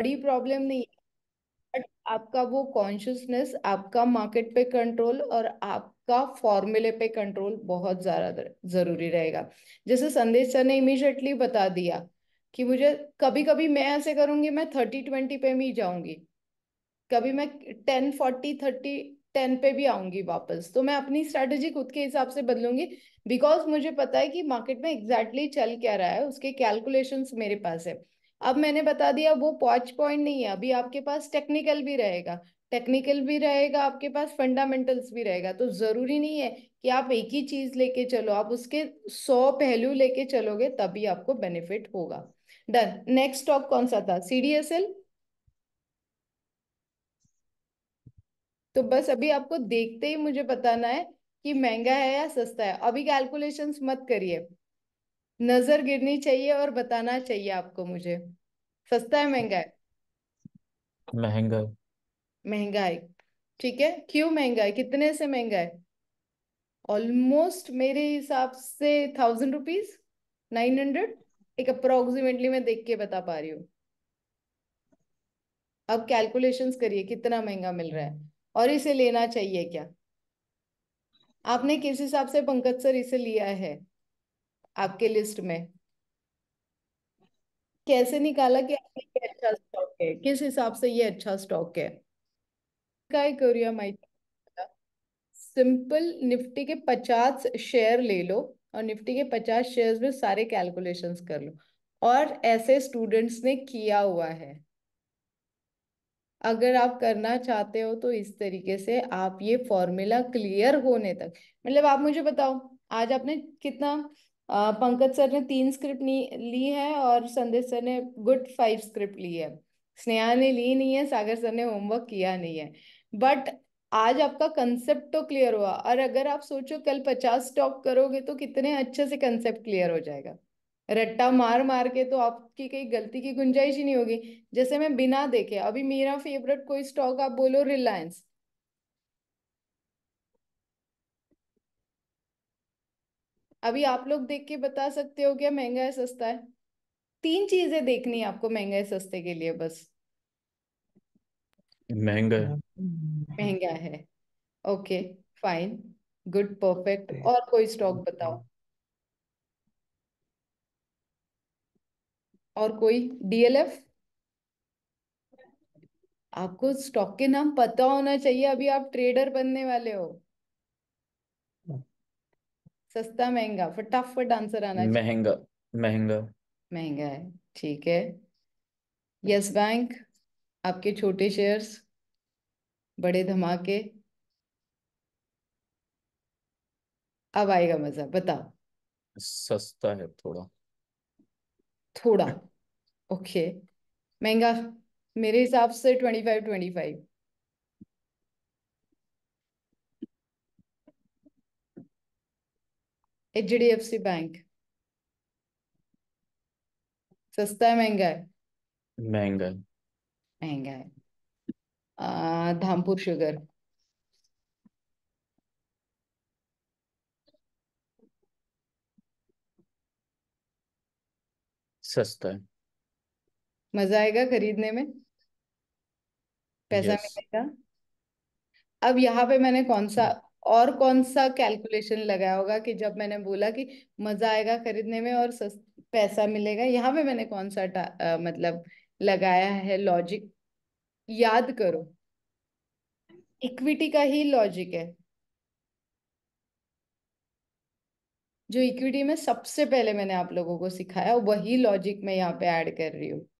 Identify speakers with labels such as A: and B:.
A: बड़ी प्रॉब्लम नहीं है बट आपका वो कॉन्शियसनेस आपका मार्केट पे कंट्रोल और आपका फॉर्मूले पे कंट्रोल बहुत ज़्यादा ज़रूरी रहेगा जैसे संदेश सर ने इमीजिएटली बता दिया कि मुझे कभी कभी मैं ऐसे करूंगी मैं थर्टी ट्वेंटी पे भी जाऊंगी कभी मैं टेन फोर्टी थर्टी टेन पे भी आऊंगी वापस तो मैं अपनी स्ट्रेटेजी खुद के हिसाब से बदलूंगी बिकॉज मुझे पता है कि मार्केट में एग्जैक्टली exactly चल क्या रहा है उसके कैलकुलेशंस मेरे पास है अब मैंने बता दिया वो पॉच पॉइंट नहीं है अभी आपके पास टेक्निकल भी रहेगा टेक्निकल भी रहेगा आपके पास फंडामेंटल्स भी रहेगा तो ज़रूरी नहीं है कि आप एक ही चीज़ लेके चलो आप उसके सौ पहलू लेके चलोगे तभी आपको बेनिफिट होगा डन नेक्स्ट स्टॉक कौन सा था सीडीएसएल तो बस अभी आपको देखते ही मुझे बताना है कि महंगा है या सस्ता है अभी कैलकुलेशंस मत करिए नजर गिरनी चाहिए और बताना चाहिए आपको मुझे सस्ता है महंगा है महंगा है ठीक है क्यों महंगा है कितने से महंगा है ऑलमोस्ट मेरे हिसाब से थाउजेंड रुपीज नाइन हंड्रेड एक अप्रोक्सीमेटली मैं देख के बता पा रही हूँ अब कैलकुलेशंस करिए कितना महंगा मिल रहा है और इसे लेना चाहिए क्या आपने किस हिसाब से पंकज सर इसे लिया है आपके लिस्ट में कैसे निकाला कि ये अच्छा स्टॉक है किस हिसाब से ये अच्छा स्टॉक है काय करूया माहिती सिंपल निफ्टी के पचास शेयर ले लो और निफ्टी के पचास शेयर्स में सारे कैलकुलेशंस कर लो और ऐसे स्टूडेंट्स ने किया हुआ है अगर आप करना चाहते हो तो इस तरीके से आप ये फॉर्मूला क्लियर होने तक मतलब आप मुझे बताओ आज आपने कितना पंकज सर ने तीन स्क्रिप्ट ली है और संदेश सर ने गुड फाइव स्क्रिप्ट ली है स्नेहा ने ली नहीं है सागर सर ने होमवर्क किया नहीं है बट आज आपका कंसेप्ट तो क्लियर हुआ और अगर आप सोचो कल पचास स्टॉक करोगे तो कितने अच्छे से कंसेप्ट क्लियर हो जाएगा रट्टा मार मार के तो आपकी कहीं गलती की गुंजाइश ही नहीं होगी जैसे मैं बिना देखे अभी मेरा फेवरेट कोई स्टॉक आप बोलो रिलायंस अभी आप लोग देख के बता सकते हो क्या महंगा है सस्ता है तीन चीजें देखनी है आपको महंगा है सस्ते के लिए बस महंगा महंगा है ओके फाइन गुड परफेक्ट और कोई स्टॉक बताओ और कोई डीएलएफ आपको स्टॉक के नाम पता होना चाहिए अभी आप ट्रेडर बनने वाले हो सस्ता महंगा फटाफट आंसर आना चाहिए महंगा महंगा महंगा है ठीक है यस बैंक आपके छोटे शेयर्स बड़े धमाके अब आएगा मजा बताओ सस्ता है थोड़ा थोड़ा ओके okay. महंगा मेरे हिसाब से twenty five twenty five H D F C bank सस्ता है महंगा है महंगा महंगा है धामपुर शुगर सस्ता है मजा आएगा खरीदने में पैसा yes. मिलेगा अब यहाँ पे मैंने कौन सा और कौन सा कैलकुलेशन हम्म। लगाया होगा कि जब मैंने बोला कि मजा आएगा खरीदने में और सस्त पैसा मिलेगा यहाँ पे मैंने कौन सा आ, मतलब लगाया है लॉजिक याद करो इक्विटी का ही लॉजिक है जो इक्विटी में सबसे पहले मैंने आप लोगों को सिखाया वही लॉजिक मैं यहाँ पे ऐड कर रही हूँ